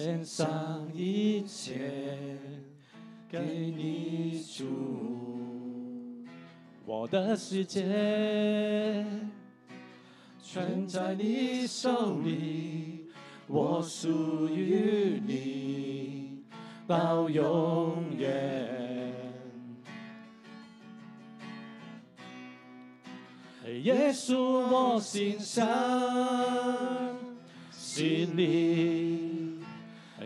献上一切给你主，我的世界全在你手里，我属于你到永远。耶稣，我心上心里。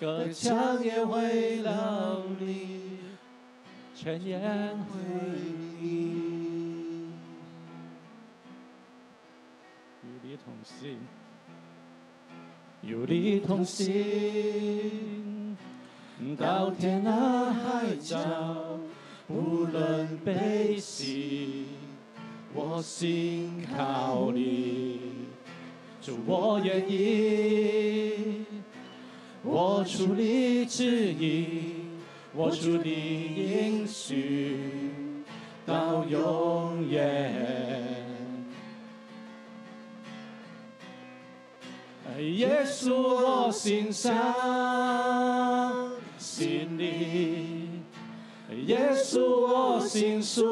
隔墙也会你，全里为你。与你同行，与你同行，到天涯海角，无论悲喜，我心靠你，祝我愿意。我出你旨意，我出你应许，到永远。耶稣我心上心里，耶稣我心属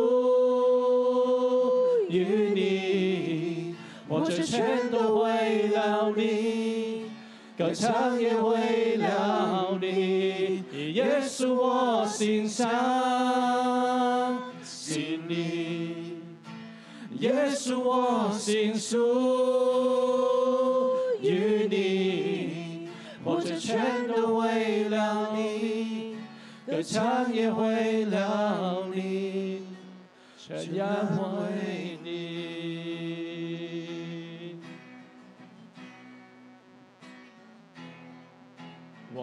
与你，我这全都为了你。歌唱也为了你，也稣我心上心里，也稣我心属于你，或者全都为了你，歌唱也为了你，全然为。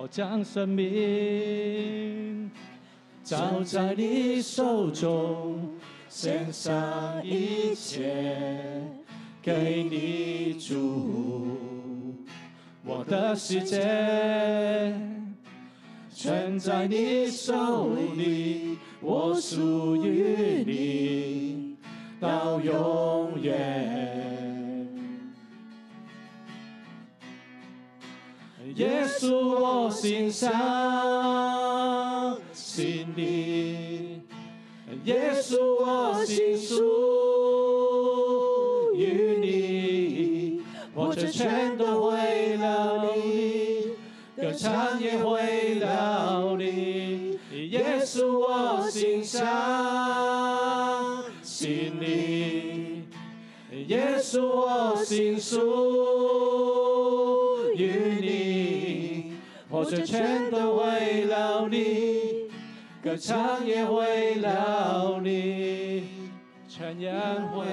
将生命交在你手中，献上一切给你主。我的世界全在你手里，我属于你到永远。耶稣，我心上，是你，耶稣，我心属，于你，我全都为了你，歌唱也为了你。耶稣，我心上，是你，耶稣，我心属。我却全都为了你，歌唱也为了你，传扬为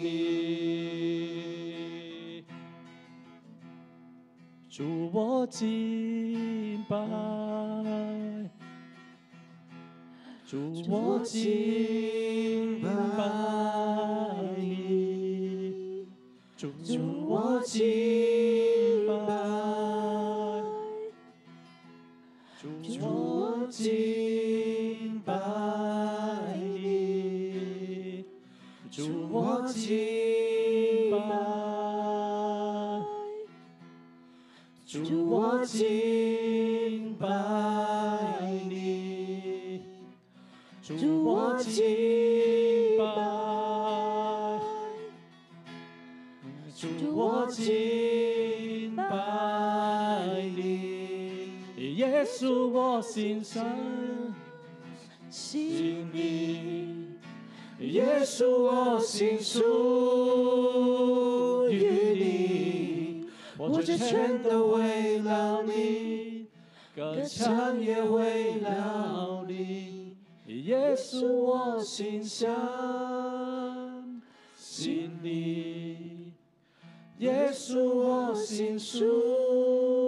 你，祝我敬拜，祝我敬拜你，祝我敬。敬拜你，祝我敬拜，祝我敬。也我心上心里，也属我心属于你，我这全都为了你，歌唱也为了你，也属我心上心里，也属我心属。